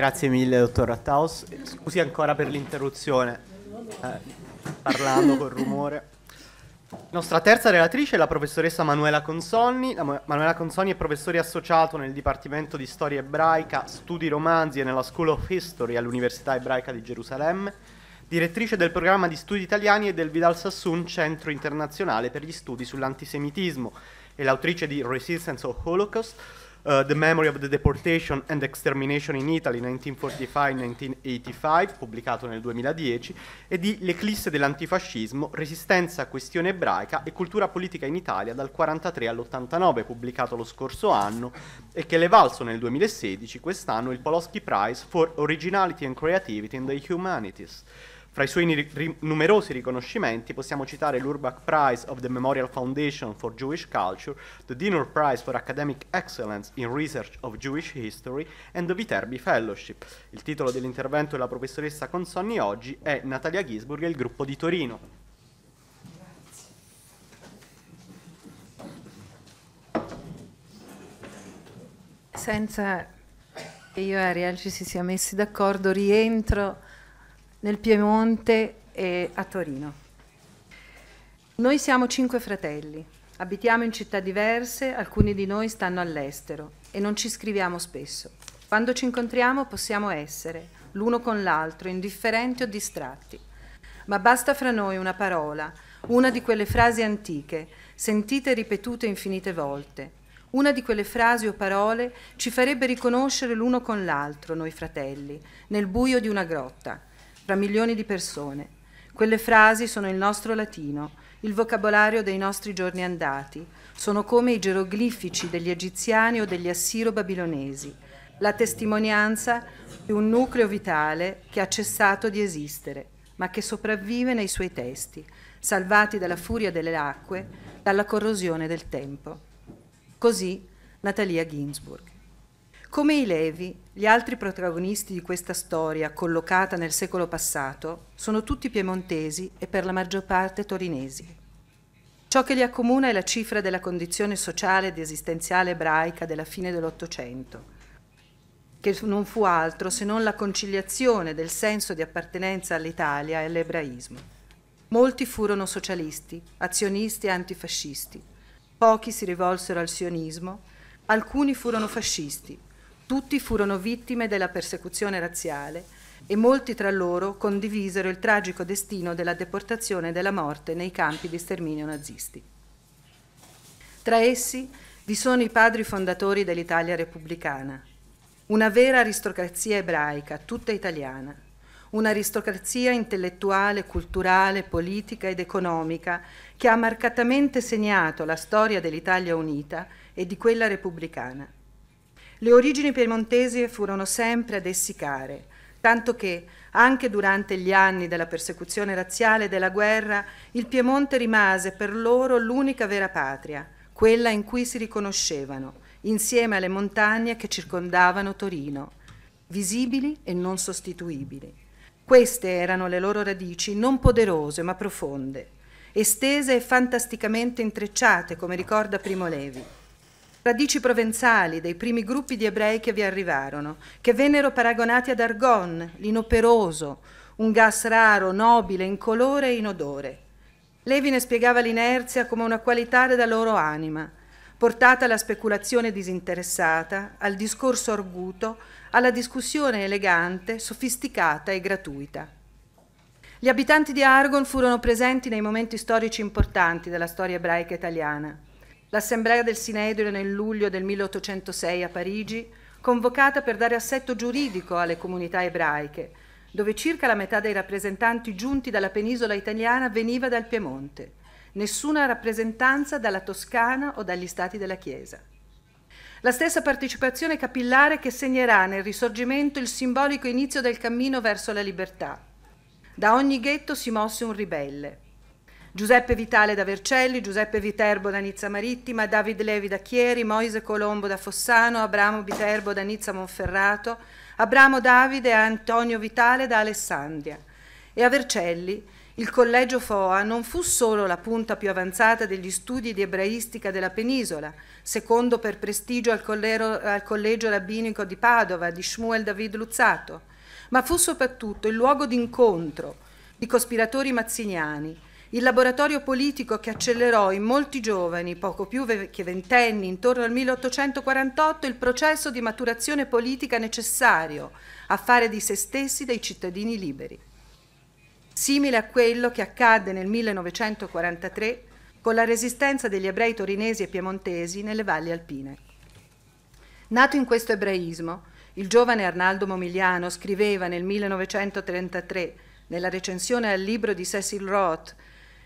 Grazie mille, dottor Rattaus. Scusi ancora per l'interruzione, eh, parlando col rumore. Nostra terza relatrice è la professoressa Manuela Consonni. Ma- Manuela Consonni è professore associato nel Dipartimento di Storia Ebraica, Studi Romanzi e nella School of History all'Università Ebraica di Gerusalemme, direttrice del programma di studi italiani e del Vidal Sassoon Centro Internazionale per gli Studi sull'Antisemitismo e l'autrice di Resistance of Holocaust, Uh, the Memory of the Deportation and Extermination in Italy 1945-1985, pubblicato nel 2010, e di L'eclisse dell'antifascismo, Resistenza, a questione ebraica e cultura politica in Italia dal 43 all'89, pubblicato lo scorso anno e che le valso nel 2016, quest'anno, il Polosky Prize for Originality and Creativity in the Humanities. Fra i suoi ri- numerosi riconoscimenti possiamo citare l'Urbach Prize of the Memorial Foundation for Jewish Culture, the Dinner Prize for Academic Excellence in Research of Jewish History and the Viterbi Fellowship. Il titolo dell'intervento della professoressa Consonni oggi è Natalia Gisburg e il gruppo di Torino. Grazie. senza che io e Ariel ci si sia messi d'accordo, rientro nel Piemonte e a Torino. Noi siamo cinque fratelli, abitiamo in città diverse, alcuni di noi stanno all'estero e non ci scriviamo spesso. Quando ci incontriamo possiamo essere, l'uno con l'altro, indifferenti o distratti. Ma basta fra noi una parola, una di quelle frasi antiche, sentite e ripetute infinite volte. Una di quelle frasi o parole ci farebbe riconoscere l'uno con l'altro, noi fratelli, nel buio di una grotta, tra milioni di persone. Quelle frasi sono il nostro latino, il vocabolario dei nostri giorni andati, sono come i geroglifici degli egiziani o degli assiro-babilonesi, la testimonianza di un nucleo vitale che ha cessato di esistere, ma che sopravvive nei suoi testi, salvati dalla furia delle acque, dalla corrosione del tempo. Così Natalia Ginsburg. Come i Levi, gli altri protagonisti di questa storia, collocata nel secolo passato, sono tutti piemontesi e per la maggior parte torinesi. Ciò che li accomuna è la cifra della condizione sociale ed esistenziale ebraica della fine dell'Ottocento, che non fu altro se non la conciliazione del senso di appartenenza all'Italia e all'ebraismo. Molti furono socialisti, azionisti e antifascisti, pochi si rivolsero al sionismo, alcuni furono fascisti, tutti furono vittime della persecuzione razziale e molti tra loro condivisero il tragico destino della deportazione e della morte nei campi di sterminio nazisti. Tra essi vi sono i padri fondatori dell'Italia repubblicana, una vera aristocrazia ebraica, tutta italiana, un'aristocrazia intellettuale, culturale, politica ed economica che ha marcatamente segnato la storia dell'Italia unita e di quella repubblicana. Le origini piemontesi furono sempre ad essicare, tanto che anche durante gli anni della persecuzione razziale e della guerra, il Piemonte rimase per loro l'unica vera patria, quella in cui si riconoscevano, insieme alle montagne che circondavano Torino, visibili e non sostituibili. Queste erano le loro radici, non poderose ma profonde, estese e fantasticamente intrecciate, come ricorda Primo Levi radici provenzali dei primi gruppi di ebrei che vi arrivarono, che vennero paragonati ad argon, l'inoperoso, un gas raro, nobile, incolore e inodore. Levi ne spiegava l'inerzia come una qualità della loro anima, portata alla speculazione disinteressata, al discorso arguto, alla discussione elegante, sofisticata e gratuita. Gli abitanti di Argon furono presenti nei momenti storici importanti della storia ebraica italiana l'Assemblea del Sinedrio nel luglio del 1806 a Parigi, convocata per dare assetto giuridico alle comunità ebraiche, dove circa la metà dei rappresentanti giunti dalla penisola italiana veniva dal Piemonte, nessuna rappresentanza dalla Toscana o dagli stati della Chiesa. La stessa partecipazione capillare che segnerà nel risorgimento il simbolico inizio del cammino verso la libertà. Da ogni ghetto si mosse un ribelle, Giuseppe Vitale da Vercelli, Giuseppe Viterbo da Nizza Marittima, David Levi da Chieri, Moise Colombo da Fossano, Abramo Viterbo da Nizza Monferrato, Abramo Davide e Antonio Vitale da Alessandria. E a Vercelli il collegio FOA non fu solo la punta più avanzata degli studi di ebraistica della penisola, secondo per prestigio al, collero, al collegio rabbinico di Padova di Shmuel David Luzzato, ma fu soprattutto il luogo d'incontro di cospiratori mazziniani, il laboratorio politico che accelerò in molti giovani, poco più che ventenni, intorno al 1848, il processo di maturazione politica necessario a fare di se stessi dei cittadini liberi. Simile a quello che accadde nel 1943 con la resistenza degli ebrei torinesi e piemontesi nelle valli alpine. Nato in questo ebraismo, il giovane Arnaldo Momigliano scriveva nel 1933, nella recensione al libro di Cecil Roth,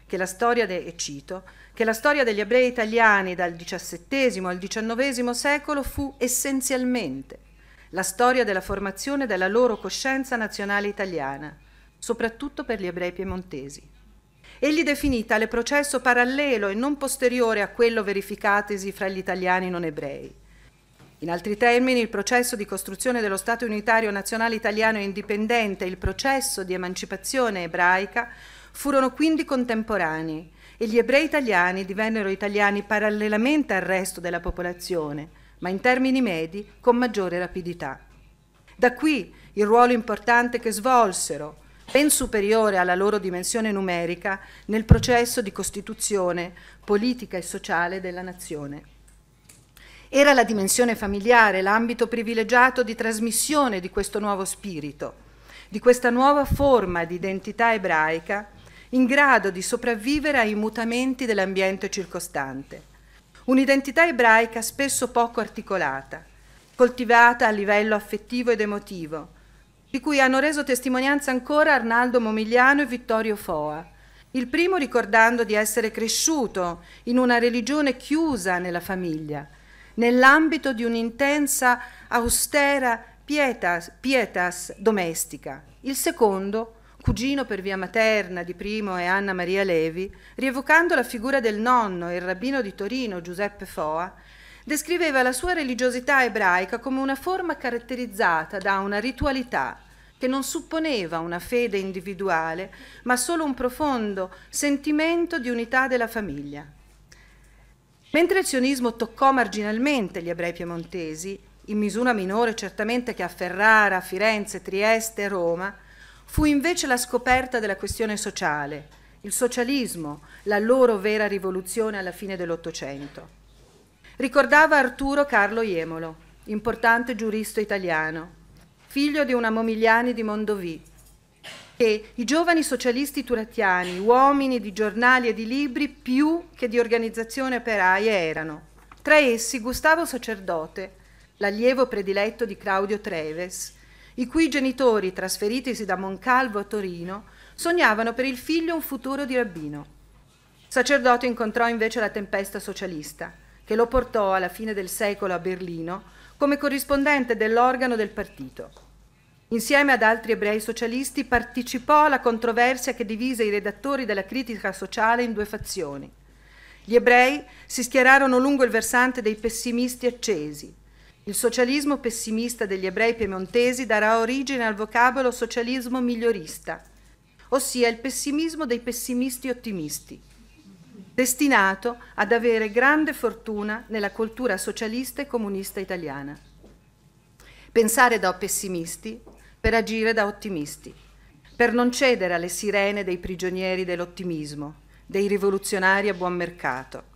che la storia, de- e cito, che la storia degli ebrei italiani dal XVII al XIX secolo fu essenzialmente la storia della formazione della loro coscienza nazionale italiana, soprattutto per gli ebrei piemontesi. Egli definì tale processo parallelo e non posteriore a quello verificatesi fra gli italiani non ebrei. In altri termini, il processo di costruzione dello Stato unitario nazionale italiano indipendente il processo di emancipazione ebraica furono quindi contemporanei e gli ebrei italiani divennero italiani parallelamente al resto della popolazione, ma in termini medi con maggiore rapidità. Da qui il ruolo importante che svolsero, ben superiore alla loro dimensione numerica, nel processo di costituzione politica e sociale della nazione. Era la dimensione familiare l'ambito privilegiato di trasmissione di questo nuovo spirito, di questa nuova forma di identità ebraica in grado di sopravvivere ai mutamenti dell'ambiente circostante. Un'identità ebraica spesso poco articolata, coltivata a livello affettivo ed emotivo, di cui hanno reso testimonianza ancora Arnaldo Momigliano e Vittorio Foa, il primo ricordando di essere cresciuto in una religione chiusa nella famiglia, nell'ambito di un'intensa, austera pietas, pietas domestica, il secondo cugino per via materna di Primo e Anna Maria Levi, rievocando la figura del nonno e il rabbino di Torino Giuseppe Foa, descriveva la sua religiosità ebraica come una forma caratterizzata da una ritualità che non supponeva una fede individuale, ma solo un profondo sentimento di unità della famiglia. Mentre il sionismo toccò marginalmente gli ebrei piemontesi, in misura minore certamente che a Ferrara, Firenze, Trieste e Roma, Fu invece la scoperta della questione sociale, il socialismo, la loro vera rivoluzione alla fine dell'Ottocento. Ricordava Arturo Carlo Iemolo, importante giurista italiano, figlio di una Momigliani di Mondovì, che i giovani socialisti turattiani, uomini di giornali e di libri più che di organizzazione operaie erano. Tra essi Gustavo Sacerdote, l'allievo prediletto di Claudio Treves, i cui genitori, trasferitisi da Moncalvo a Torino, sognavano per il figlio un futuro di rabbino. Sacerdote incontrò invece la tempesta socialista, che lo portò alla fine del secolo a Berlino come corrispondente dell'organo del partito. Insieme ad altri ebrei socialisti partecipò alla controversia che divise i redattori della critica sociale in due fazioni. Gli ebrei si schierarono lungo il versante dei pessimisti accesi, il socialismo pessimista degli ebrei piemontesi darà origine al vocabolo socialismo migliorista, ossia il pessimismo dei pessimisti ottimisti, destinato ad avere grande fortuna nella cultura socialista e comunista italiana. Pensare da pessimisti per agire da ottimisti, per non cedere alle sirene dei prigionieri dell'ottimismo, dei rivoluzionari a buon mercato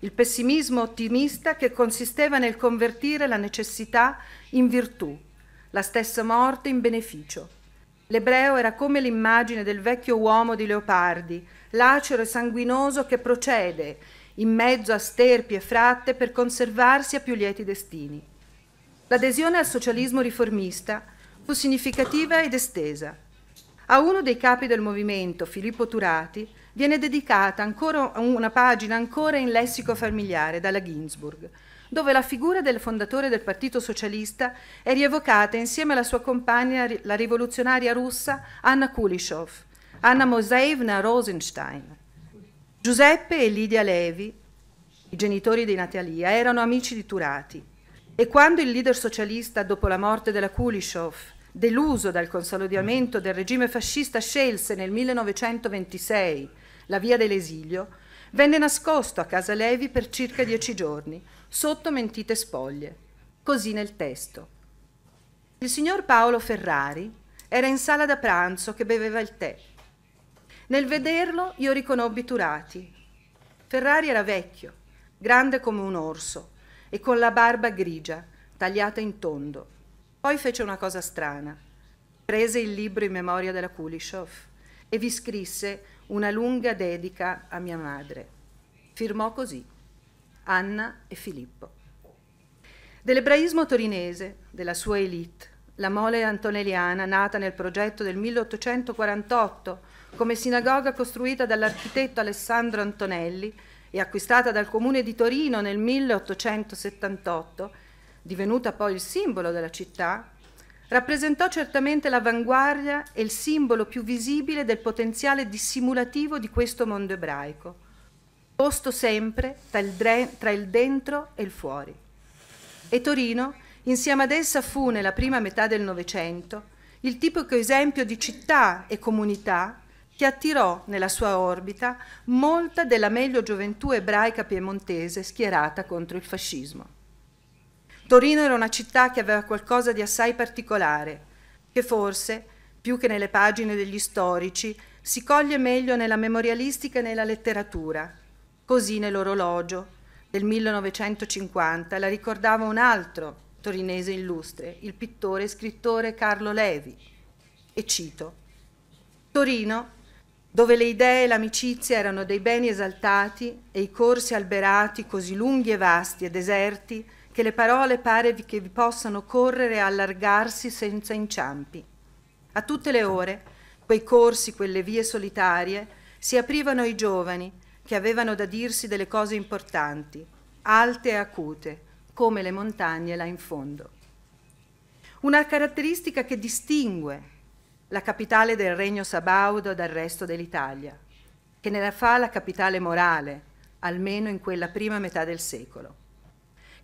il pessimismo ottimista che consisteva nel convertire la necessità in virtù, la stessa morte in beneficio. L'ebreo era come l'immagine del vecchio uomo di Leopardi, lacero e sanguinoso che procede in mezzo a sterpi e fratte per conservarsi a più lieti destini. L'adesione al socialismo riformista fu significativa ed estesa. A uno dei capi del movimento, Filippo Turati, viene dedicata ancora una pagina ancora in lessico familiare dalla Ginsburg, dove la figura del fondatore del Partito Socialista è rievocata insieme alla sua compagna, la rivoluzionaria russa Anna Kulishov, Anna Moseevna Rosenstein. Giuseppe e Lidia Levi, i genitori di Natalia, erano amici di Turati e quando il leader socialista, dopo la morte della Kulishov, deluso dal consolidamento del regime fascista, scelse nel 1926 la via dell'esilio, venne nascosto a casa Levi per circa dieci giorni, sotto mentite spoglie. Così nel testo. Il signor Paolo Ferrari era in sala da pranzo che beveva il tè. Nel vederlo io riconobbi Turati. Ferrari era vecchio, grande come un orso e con la barba grigia, tagliata in tondo. Poi fece una cosa strana. Prese il libro in memoria della Kulishov e vi scrisse una lunga dedica a mia madre. Firmò così Anna e Filippo. Dell'ebraismo torinese, della sua elite, la mole antonelliana, nata nel progetto del 1848 come sinagoga costruita dall'architetto Alessandro Antonelli e acquistata dal comune di Torino nel 1878, divenuta poi il simbolo della città, rappresentò certamente l'avanguardia e il simbolo più visibile del potenziale dissimulativo di questo mondo ebraico, posto sempre tra il, tra il dentro e il fuori. E Torino, insieme ad essa, fu nella prima metà del Novecento il tipico esempio di città e comunità che attirò nella sua orbita molta della meglio gioventù ebraica piemontese schierata contro il fascismo. Torino era una città che aveva qualcosa di assai particolare, che forse, più che nelle pagine degli storici, si coglie meglio nella memorialistica e nella letteratura. Così nell'orologio del 1950 la ricordava un altro torinese illustre, il pittore e scrittore Carlo Levi. E cito, Torino, dove le idee e l'amicizia erano dei beni esaltati e i corsi alberati così lunghi e vasti e deserti, che le parole pare che vi possano correre e allargarsi senza inciampi. A tutte le ore, quei corsi, quelle vie solitarie, si aprivano ai giovani che avevano da dirsi delle cose importanti, alte e acute, come le montagne là in fondo. Una caratteristica che distingue la capitale del regno sabaudo dal resto dell'Italia, che ne la fa la capitale morale, almeno in quella prima metà del secolo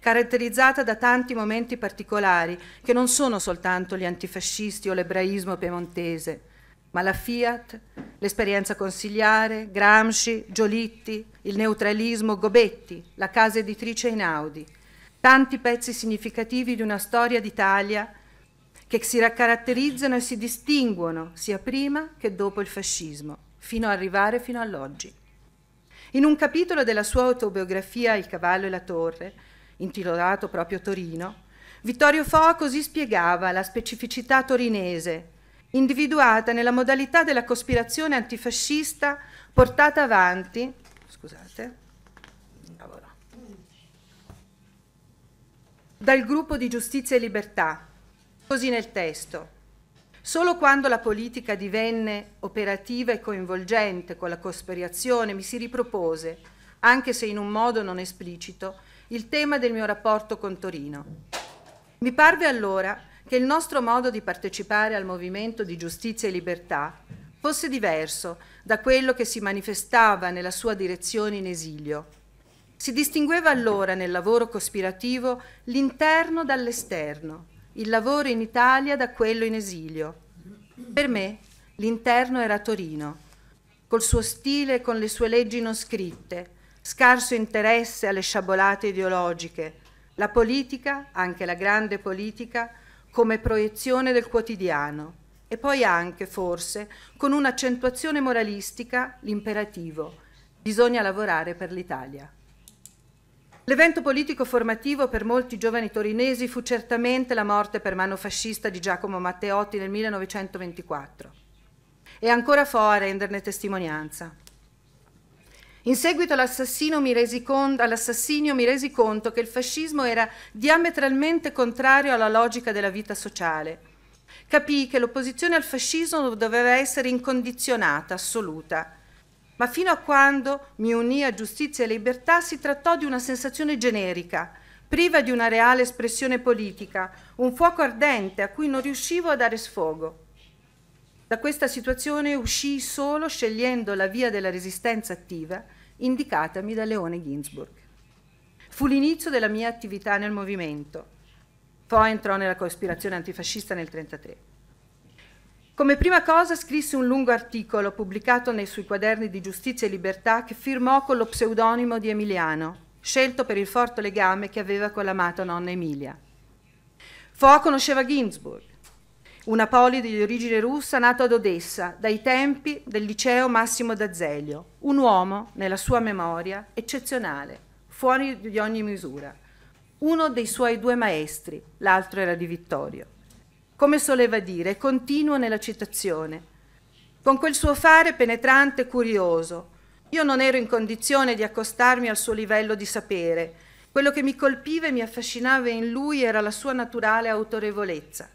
caratterizzata da tanti momenti particolari che non sono soltanto gli antifascisti o l'ebraismo piemontese, ma la Fiat, l'esperienza consigliare, Gramsci, Giolitti, il neutralismo, Gobetti, la casa editrice Einaudi, tanti pezzi significativi di una storia d'Italia che si caratterizzano e si distinguono sia prima che dopo il fascismo, fino ad arrivare fino all'oggi. In un capitolo della sua autobiografia Il cavallo e la torre, intitolato proprio Torino, Vittorio Foa così spiegava la specificità torinese, individuata nella modalità della cospirazione antifascista portata avanti, scusate, dal gruppo di Giustizia e Libertà, così nel testo. Solo quando la politica divenne operativa e coinvolgente con la cospirazione mi si ripropose, anche se in un modo non esplicito, il tema del mio rapporto con Torino. Mi parve allora che il nostro modo di partecipare al movimento di giustizia e libertà fosse diverso da quello che si manifestava nella sua direzione in esilio. Si distingueva allora nel lavoro cospirativo l'interno dall'esterno, il lavoro in Italia da quello in esilio. Per me l'interno era Torino, col suo stile e con le sue leggi non scritte, scarso interesse alle sciabolate ideologiche, la politica, anche la grande politica, come proiezione del quotidiano e poi anche, forse, con un'accentuazione moralistica, l'imperativo. Bisogna lavorare per l'Italia. L'evento politico formativo per molti giovani torinesi fu certamente la morte per mano fascista di Giacomo Matteotti nel 1924. E ancora Foa a renderne testimonianza. In seguito all'assassinio mi, mi resi conto che il fascismo era diametralmente contrario alla logica della vita sociale. Capii che l'opposizione al fascismo doveva essere incondizionata, assoluta. Ma fino a quando mi unì a Giustizia e Libertà si trattò di una sensazione generica, priva di una reale espressione politica, un fuoco ardente a cui non riuscivo a dare sfogo. Da questa situazione uscii solo scegliendo la via della resistenza attiva indicatami da Leone Ginsburg. Fu l'inizio della mia attività nel movimento. Poi entrò nella cospirazione antifascista nel 1933. Come prima cosa scrisse un lungo articolo pubblicato nei suoi quaderni di Giustizia e Libertà che firmò con lo pseudonimo di Emiliano, scelto per il forte legame che aveva con l'amata nonna Emilia. Fo conosceva Ginsburg, una polide di origine russa nato ad Odessa dai tempi del liceo Massimo d'Azeglio, un uomo, nella sua memoria, eccezionale, fuori di ogni misura. Uno dei suoi due maestri, l'altro era di Vittorio. Come soleva dire, continuo nella citazione, con quel suo fare penetrante e curioso, io non ero in condizione di accostarmi al suo livello di sapere. Quello che mi colpiva e mi affascinava in lui era la sua naturale autorevolezza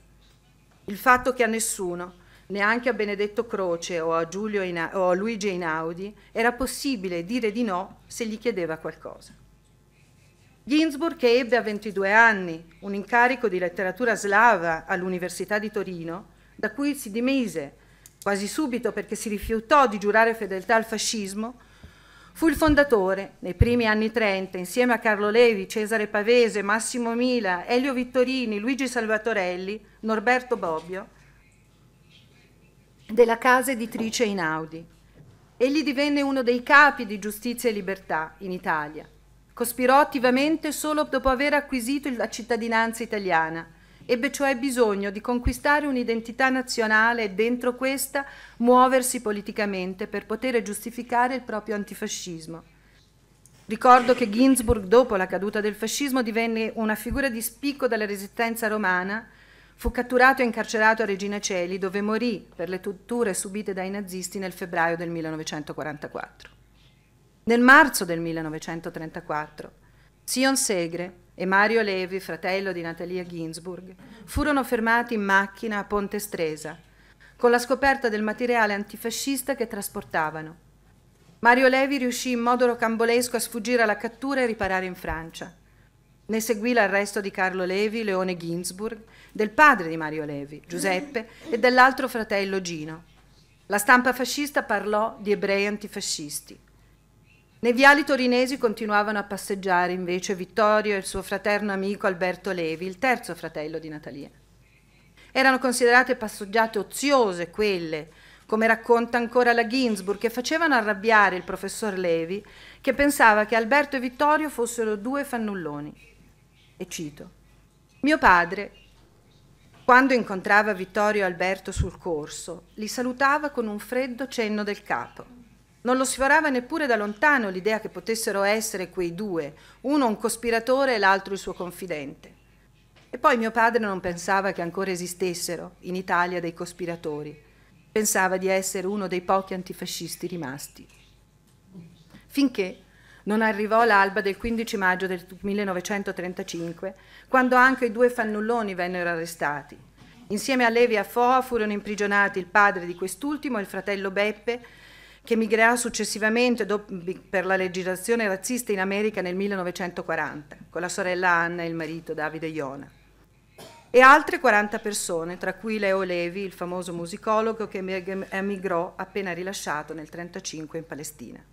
il fatto che a nessuno, neanche a Benedetto Croce o a, Ina- o a Luigi Einaudi, era possibile dire di no se gli chiedeva qualcosa. Ginsburg, che ebbe a 22 anni un incarico di letteratura slava all'Università di Torino, da cui si dimise quasi subito perché si rifiutò di giurare fedeltà al fascismo, Fu il fondatore, nei primi anni 30, insieme a Carlo Levi, Cesare Pavese, Massimo Mila, Elio Vittorini, Luigi Salvatorelli, Norberto Bobbio, della casa editrice Inaudi. Egli divenne uno dei capi di giustizia e libertà in Italia. Cospirò attivamente solo dopo aver acquisito la cittadinanza italiana Ebbe cioè bisogno di conquistare un'identità nazionale e dentro questa muoversi politicamente per poter giustificare il proprio antifascismo. Ricordo che Ginsburg, dopo la caduta del fascismo, divenne una figura di spicco della resistenza romana, fu catturato e incarcerato a Regina Celi, dove morì per le torture subite dai nazisti nel febbraio del 1944. Nel marzo del 1934, Sion Segre, e Mario Levi, fratello di Natalia Ginsburg, furono fermati in macchina a Ponte Stresa con la scoperta del materiale antifascista che trasportavano. Mario Levi riuscì in modo rocambolesco a sfuggire alla cattura e riparare in Francia. Ne seguì l'arresto di Carlo Levi, Leone Ginsburg, del padre di Mario Levi, Giuseppe, e dell'altro fratello Gino. La stampa fascista parlò di ebrei antifascisti. Nei viali torinesi continuavano a passeggiare invece Vittorio e il suo fraterno amico Alberto Levi, il terzo fratello di Natalia. Erano considerate passeggiate oziose quelle, come racconta ancora la Ginsburg, che facevano arrabbiare il professor Levi, che pensava che Alberto e Vittorio fossero due fannulloni. E cito, mio padre, quando incontrava Vittorio e Alberto sul corso, li salutava con un freddo cenno del capo non lo sfiorava neppure da lontano l'idea che potessero essere quei due, uno un cospiratore e l'altro il suo confidente. E poi mio padre non pensava che ancora esistessero in Italia dei cospiratori. Pensava di essere uno dei pochi antifascisti rimasti. Finché non arrivò l'alba del 15 maggio del 1935, quando anche i due fannulloni vennero arrestati. Insieme a Levi e a Foa furono imprigionati il padre di quest'ultimo e il fratello Beppe, che migherà successivamente per la legislazione razzista in America nel 1940, con la sorella Anna e il marito Davide Iona. E altre 40 persone, tra cui Leo Levi, il famoso musicologo che emigrò appena rilasciato nel 1935 in Palestina.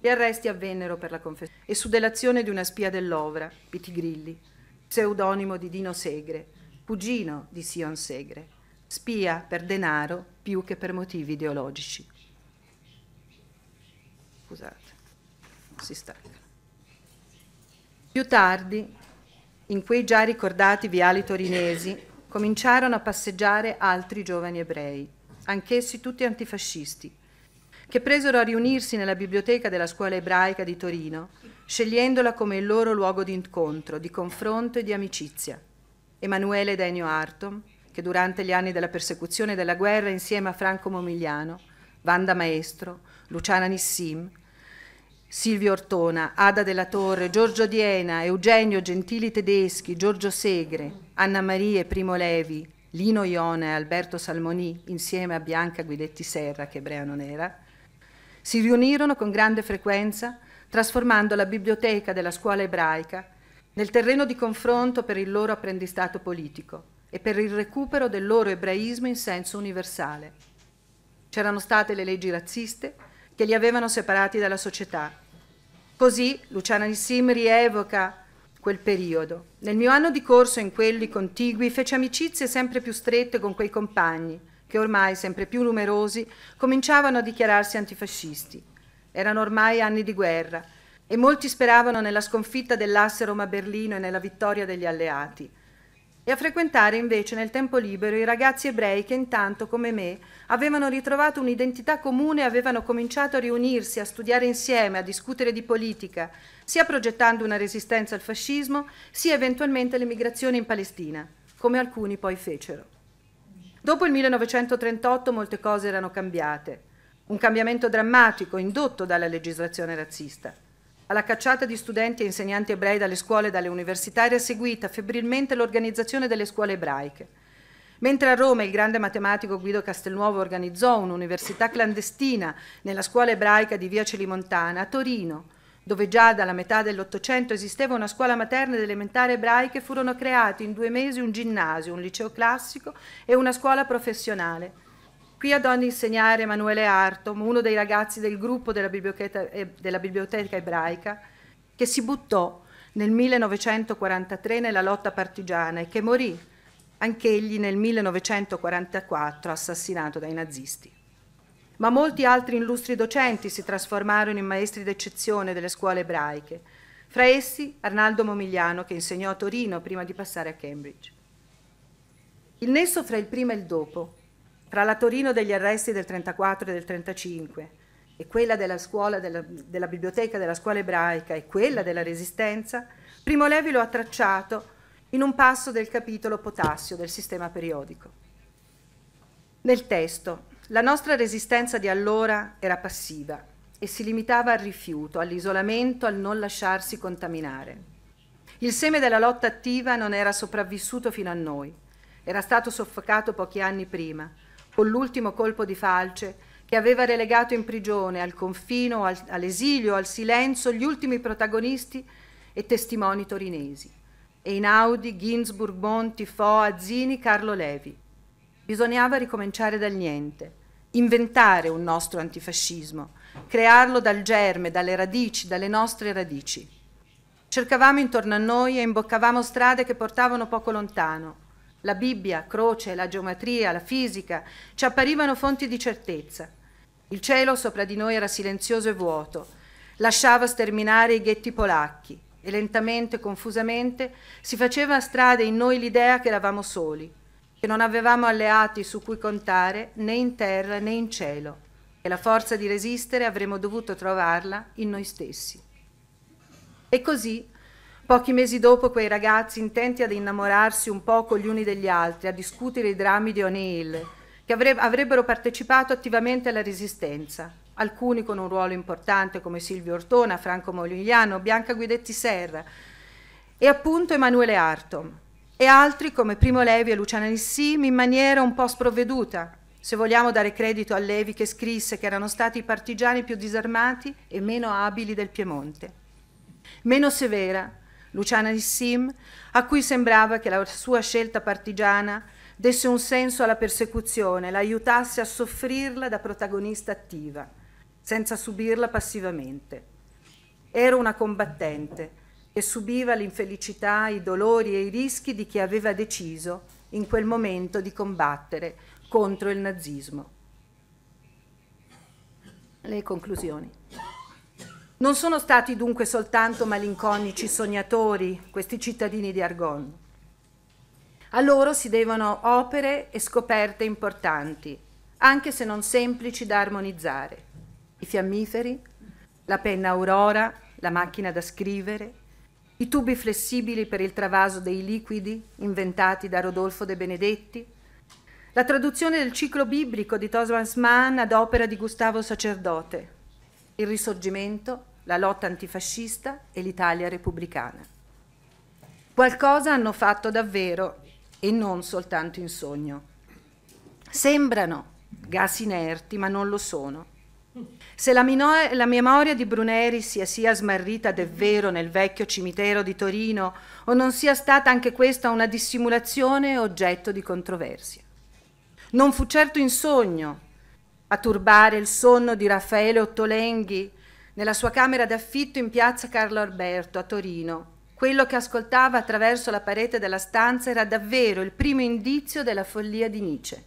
Gli arresti avvennero per la confessione e su delazione di una spia dell'Ovra, Grilli, pseudonimo di Dino Segre, cugino di Sion Segre, spia per denaro più che per motivi ideologici scusate, si staccano. Più tardi, in quei già ricordati viali torinesi, cominciarono a passeggiare altri giovani ebrei, anch'essi tutti antifascisti, che presero a riunirsi nella biblioteca della scuola ebraica di Torino, scegliendola come il loro luogo di incontro, di confronto e di amicizia. Emanuele Denio Artom, che durante gli anni della persecuzione e della guerra insieme a Franco Momigliano, Vanda Maestro, Luciana Nissim, Silvio Ortona, Ada della Torre, Giorgio Diena, Eugenio Gentili Tedeschi, Giorgio Segre, Anna Maria e Primo Levi, Lino Iona e Alberto Salmoni insieme a Bianca Guidetti Serra, che ebrea non era, si riunirono con grande frequenza trasformando la biblioteca della scuola ebraica nel terreno di confronto per il loro apprendistato politico e per il recupero del loro ebraismo in senso universale. C'erano state le leggi razziste, che li avevano separati dalla società. Così Luciana Nissim rievoca quel periodo. Nel mio anno di corso in quelli contigui fece amicizie sempre più strette con quei compagni, che ormai sempre più numerosi cominciavano a dichiararsi antifascisti. Erano ormai anni di guerra e molti speravano nella sconfitta dell'asse Roma-Berlino e nella vittoria degli alleati e a frequentare invece nel tempo libero i ragazzi ebrei che intanto, come me, avevano ritrovato un'identità comune e avevano cominciato a riunirsi, a studiare insieme, a discutere di politica, sia progettando una resistenza al fascismo, sia eventualmente l'emigrazione in Palestina, come alcuni poi fecero. Dopo il 1938 molte cose erano cambiate, un cambiamento drammatico indotto dalla legislazione razzista. Alla cacciata di studenti e insegnanti ebrei dalle scuole e dalle università era seguita febbrilmente l'organizzazione delle scuole ebraiche. Mentre a Roma il grande matematico Guido Castelnuovo organizzò un'università clandestina nella scuola ebraica di via Celimontana, a Torino, dove già dalla metà dell'Ottocento esisteva una scuola materna ed elementare ebraiche, furono creati in due mesi un ginnasio, un liceo classico e una scuola professionale. Qui ad ogni insegnare Emanuele Artom, uno dei ragazzi del gruppo della biblioteca, eh, della biblioteca ebraica, che si buttò nel 1943 nella lotta partigiana e che morì anch'egli nel 1944 assassinato dai nazisti. Ma molti altri illustri docenti si trasformarono in maestri d'eccezione delle scuole ebraiche, fra essi Arnaldo Momigliano che insegnò a Torino prima di passare a Cambridge. Il nesso fra il prima e il dopo tra la Torino degli arresti del 34 e del 35 e quella della, scuola, della, della biblioteca della scuola ebraica e quella della resistenza, Primo Levi lo ha tracciato in un passo del capitolo Potassio del sistema periodico. Nel testo, la nostra resistenza di allora era passiva e si limitava al rifiuto, all'isolamento, al non lasciarsi contaminare. Il seme della lotta attiva non era sopravvissuto fino a noi, era stato soffocato pochi anni prima con l'ultimo colpo di falce che aveva relegato in prigione, al confino, al, all'esilio, al silenzio, gli ultimi protagonisti e testimoni torinesi. Einaudi, Ginsburg, Monti, Foa, Zini, Carlo Levi. Bisognava ricominciare dal niente, inventare un nostro antifascismo, crearlo dal germe, dalle radici, dalle nostre radici. Cercavamo intorno a noi e imboccavamo strade che portavano poco lontano, la Bibbia, croce, la geometria, la fisica ci apparivano fonti di certezza. Il cielo sopra di noi era silenzioso e vuoto, lasciava sterminare i ghetti polacchi e lentamente, confusamente, si faceva a strada in noi l'idea che eravamo soli, che non avevamo alleati su cui contare né in terra né in cielo, e la forza di resistere avremmo dovuto trovarla in noi stessi. E così Pochi mesi dopo quei ragazzi intenti ad innamorarsi un poco gli uni degli altri, a discutere i drammi di O'Neill, che avrebbero partecipato attivamente alla resistenza, alcuni con un ruolo importante come Silvio Ortona, Franco Moligliano, Bianca Guidetti Serra e appunto Emanuele Artom, e altri come Primo Levi e Luciana Nissim in maniera un po' sprovveduta, se vogliamo dare credito a Levi che scrisse che erano stati i partigiani più disarmati e meno abili del Piemonte. Meno severa, Luciana Nissim, a cui sembrava che la sua scelta partigiana desse un senso alla persecuzione, la aiutasse a soffrirla da protagonista attiva, senza subirla passivamente. Era una combattente che subiva l'infelicità, i dolori e i rischi di chi aveva deciso in quel momento di combattere contro il nazismo. Le conclusioni. Non sono stati dunque soltanto malinconici sognatori questi cittadini di Argon. A loro si devono opere e scoperte importanti, anche se non semplici da armonizzare. I fiammiferi, la penna aurora, la macchina da scrivere, i tubi flessibili per il travaso dei liquidi inventati da Rodolfo De Benedetti, la traduzione del ciclo biblico di Thomas Mann ad opera di Gustavo Sacerdote, il risorgimento la lotta antifascista e l'Italia repubblicana. Qualcosa hanno fatto davvero e non soltanto in sogno. Sembrano gas inerti, ma non lo sono. Se la, la, memoria di Bruneri sia, sia smarrita davvero nel vecchio cimitero di Torino o non sia stata anche questa una dissimulazione oggetto di controversia. Non fu certo in sogno a turbare il sonno di Raffaele Ottolenghi nella sua camera d'affitto in piazza Carlo Alberto a Torino. Quello che ascoltava attraverso la parete della stanza era davvero il primo indizio della follia di Nietzsche.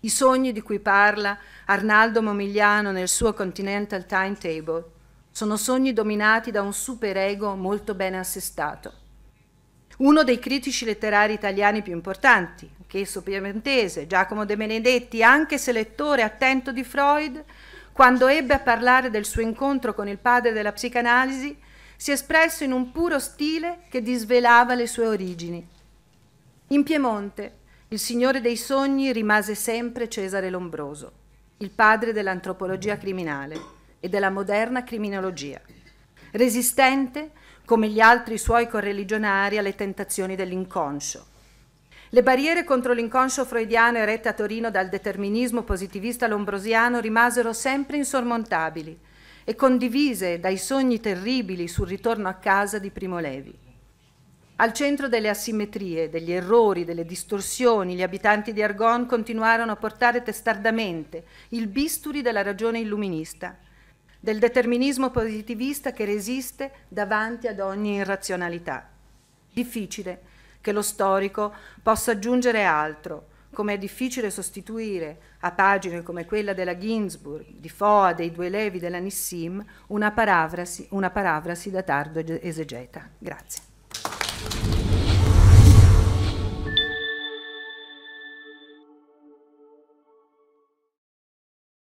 I sogni di cui parla Arnaldo Momigliano nel suo Continental Timetable sono sogni dominati da un superego molto bene assestato. Uno dei critici letterari italiani più importanti, anch'esso piemontese, Giacomo De Benedetti, anche se lettore attento di Freud, quando ebbe a parlare del suo incontro con il padre della psicanalisi, si è espresso in un puro stile che disvelava le sue origini. In Piemonte, il signore dei sogni rimase sempre Cesare Lombroso, il padre dell'antropologia criminale e della moderna criminologia, resistente, come gli altri suoi correligionari, alle tentazioni dell'inconscio le barriere contro l'inconscio freudiano erette a Torino dal determinismo positivista lombrosiano rimasero sempre insormontabili e condivise dai sogni terribili sul ritorno a casa di Primo Levi. Al centro delle asimmetrie, degli errori, delle distorsioni, gli abitanti di Argon continuarono a portare testardamente il bisturi della ragione illuminista, del determinismo positivista che resiste davanti ad ogni irrazionalità. Difficile, che lo storico possa aggiungere altro, come è difficile sostituire a pagine come quella della Ginsburg, di Foa, dei due levi della Nissim, una parafrasi, una parafrasi da tardo esegeta. Grazie.